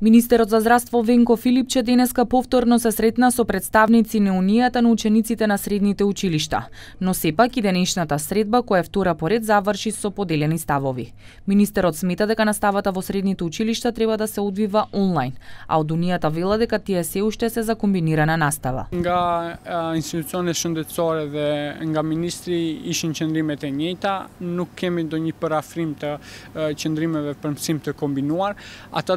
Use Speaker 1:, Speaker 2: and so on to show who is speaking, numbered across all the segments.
Speaker 1: Министерот за здравство Венко Филипче денеска повторно се сретна со представници на Унијата на учениците на средните училишта, но сепак и денешната средба која е втора поред заврши со поделени ставови. Министерот смета дека наставата во средните училишта треба да се одвива онлайн, а од Унијата вела дека тие се уште се за комбинирана настава.
Speaker 2: Га institucionet шундецоре dhe га министри ishin qëndrimet e но nuk до ни парафримте të qëndrimeve për mësim të kombinuar. Ata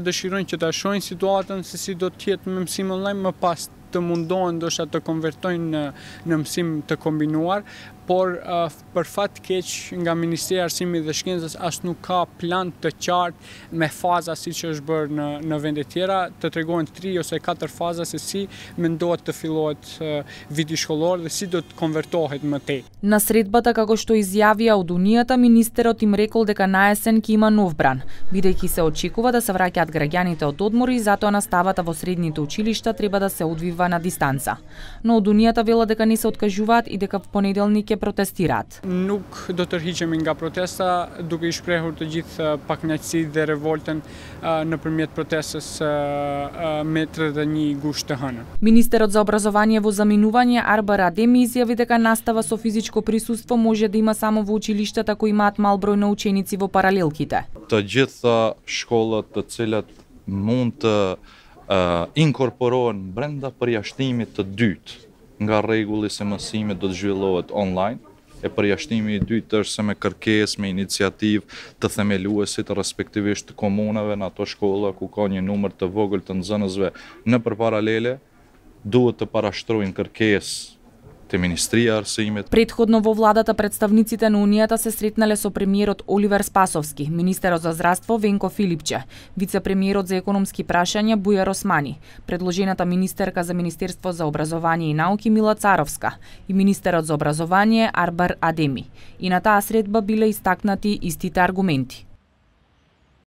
Speaker 2: të shojnë situatën se si do tjetë me mësim online, më pas të mundohen do të konvertojnë në mësim të kombinuar, por uh, për fat keq nga Ministria e Arsimit dhe Shkencës as nuk ka plan të qartë me faza siç është bërë në në vende tjera, të tregohen 3 ose 4 faza se si mendohet të fillohet uh, viti shkollor dhe si do të konvertohet më tej.
Speaker 1: На средбата како што изјавија од унијата, министерот им рекол дека наесен ќе има нов бран, бидејќи се очекува да се враќаат граѓаните од одмори и затоа наставата во средните училишта треба да се одвива на дистанца. Но од унијата вела дека не се откажуваат и дека в понеделник ќе protestirat.
Speaker 2: Nuk do të tërhiqemi nga protesta, duke i shprehur të gjithë uh, paknaqësi dhe revolten uh, në përmjet protestës uh, me 31 gusht të hënë.
Speaker 1: Ministerot za obrazovanje vë zaminuvanje Arba Rademi izjavi dhe ka nastava so fizičko prisustvo po može dhe ima samo vë učilištata ako imat broj në učenici vë paralelkite.
Speaker 3: Të gjitha shkollët të cilat mund të inkorporohen brenda përjashtimit të dytë, nga rregulli se mësimet do të zhvillohet online e përjashtimi i dytë është se me kërkes, me iniciativë të themeluesit, respektivisht të komunave në ato shkolla ku ka një numër të vogël të nëzënësve në përparalele, duhet të parashtrojnë kërkes те министријар се имет.
Speaker 1: Предходно во владата представниците на Унијата се сретнале со премиерот Оливер Спасовски, министерот за здравство Венко Филипче, вице-премиерот за економски прашања Бујар Османи, предложената министерка за Министерство за образование и науки Мила Царовска и министерот за образование Арбар Адеми. И на таа средба биле истакнати истите аргументи.